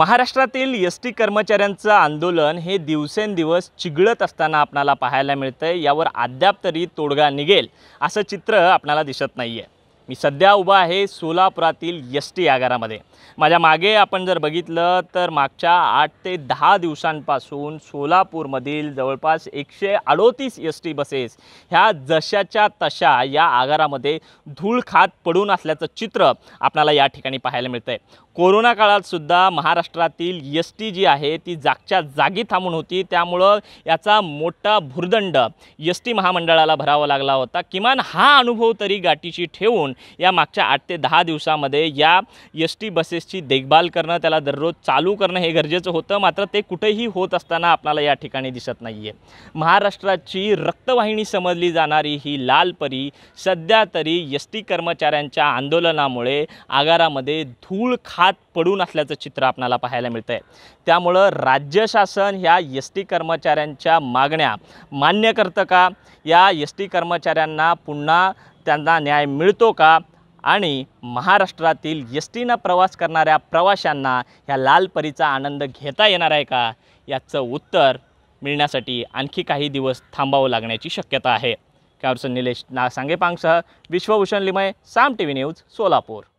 महाराष्ट्रातील S T कर्मचाऱ्यांचं आंदोलन हे दिवसेंदिवस चिघळत असताना आपणाला पाहायला मिळतं आहे यावर अद्याप तरी तोडगा निघेल असं चित्र आपणाला दिसत नाही आहे मी सध्या उभा आहे सोलापुरातील एस टी आगारामध्ये माझ्या मागे आपण जर बघितलं तर मागच्या आठ ते दहा दिवसांपासून सोलापूरमधील जवळपास एकशे अडोतीस एस टी बसेस ह्या जशाच्या तशा या आगारामध्ये धूळ खात पडून असल्याचं चित्र आपल्याला या ठिकाणी पाहायला मिळतं आहे कोरोना काळातसुद्धा महाराष्ट्रातील एस टी जी आहे ती जागच्या जागी थांबून होती त्यामुळं याचा मोठा भुर्दंड एस टी महामंडळाला भरावा लागला होता किमान हा अनुभव तरी गाठीशी ठेवून या मागच्या आठ ते दहा दिवसामध्ये या एस टी बसेसची देखभाल करणं त्याला दररोज चालू करणं हे गरजेचं होतं मात्र ते कुठेही होत असताना आपल्याला या ठिकाणी दिसत नाही आहे महाराष्ट्राची रक्तवाहिनी समजली जाणारी ही लाल परी सध्या तरी एस टी कर्मचाऱ्यांच्या आंदोलनामुळे आगारामध्ये धूळ खात पडून असल्याचं चित्र आपल्याला पाहायला मिळतं आहे त्यामुळं राज्य शासन ह्या एस टी कर्मचाऱ्यांच्या मागण्या मान्य करतं का या एस टी कर्मचाऱ्यांना पुन्हा त्यांना न्याय मिळतो का आणि महाराष्ट्रातील एस टीनं प्रवास करणाऱ्या प्रवाशांना ह्या परीचा आनंद घेता येणार आहे का याचं उत्तर मिळण्यासाठी आणखी काही दिवस थांबावं लागण्याची शक्यता आहे कॅमरसन निलेश ना सांगेपांगसह Vishwabhushan Limaye Saam T V news Solapur